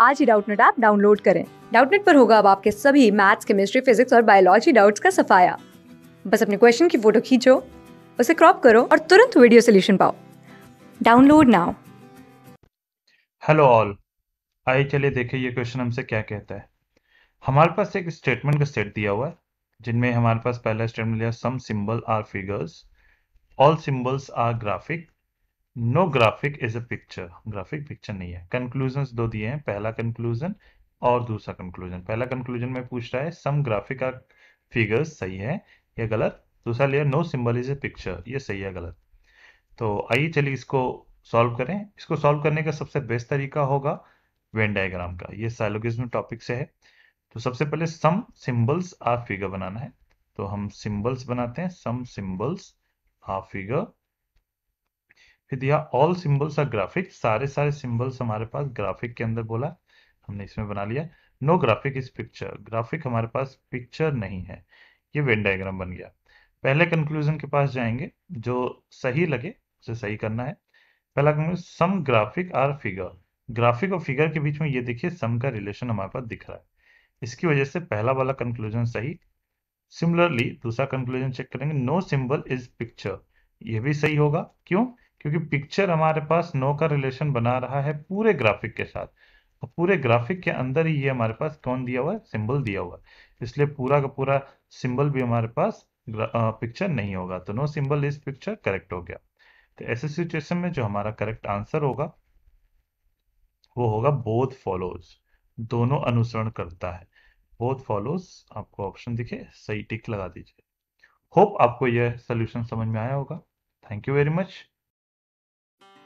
आज ही Doubtnut app download करें डाउटनेट पर होगा अब आपके सभी मैथ्स केमिस्ट्री फिजिक्स और बायोलॉजी डाउट्स का सफाया बस अपने क्वेश्चन की फोटो खींचो उसे क्रॉप करो और तुरंत वीडियो सोल्यूशन पाओ डाउनलोड नाउ हेलो ऑल आइए चलिए देखें ये क्वेश्चन हमसे क्या कहता है हमारे पास एक स्टेटमेंट का सेट दिया हुआ है जिनमें हमारे पास पहला स्टेटमेंट लिया some symbol are figures all symbols are graphic no graphic is a picture graphic picture नहीं है कंक्लूजन दो दिए हैं पहला कंक्लूजन और दूसरा कंक्लूजन पहला कंक्लूजन में पूछ रहा है सम ग्राफिक आर फिगर्स सही है या गलत दूसरा लिया no symbol is a picture ये सही है गलत तो आइए चलिए इसको सॉल्व करें इसको सॉल्व करने का सबसे बेस्ट तरीका होगा वेन डायग्राम का ये साइलोगिज्म टॉपिक से है तो सबसे पहले सम सिंबल्स आर फिगर बनाना है तो हम सिंबल्स बनाते हैं सम सिंबल्स आर फिगर फिर दिया ऑल सिंबल्स आर ग्राफिक सारे सारे सिंबल्स हमारे पास ग्राफिक के अंदर बोला हमने इसमें बना लिया no graphic is picture graphic हमारे पास पिक्चर नहीं है ये वेन डायग्राम बन गया पहले कंक्लूजन के पास जाएंगे जो सही लगे उसे सही करना है पहला conclusion some graphic are figure graphic और फिगर के बीच में ये देखिए सम का रिलेशन हमारे पास दिख रहा है इसकी वजह से पहला वाला कंक्लूजन सही सिमिलरली दूसरा कंक्लूजन चेक करेंगे नो सिंबल इज पिक्चर ये भी सही होगा क्यों क्योंकि पिक्चर हमारे पास नो का रिलेशन बना रहा है पूरे ग्राफिक के साथ और पूरे ग्राफिक के अंदर ही ये हमारे पास कौन दिया हुआ है सिंबल दिया हुआ है इसलिए पूरा का पूरा सिंबल भी हमारे पास पिक्चर नहीं होगा तो no symbol is picture correct हो गया तो ऐसे सिचुएशन में जो हमारा करेक्ट आंसर होगा वो होगा बोध फॉलोज दोनों अनुसरण करता है बोध फॉलोज आपको ऑप्शन दिखे सही टिक लगा दीजिए होप आपको यह सोल्यूशन समझ में आया होगा थैंक यू वेरी मच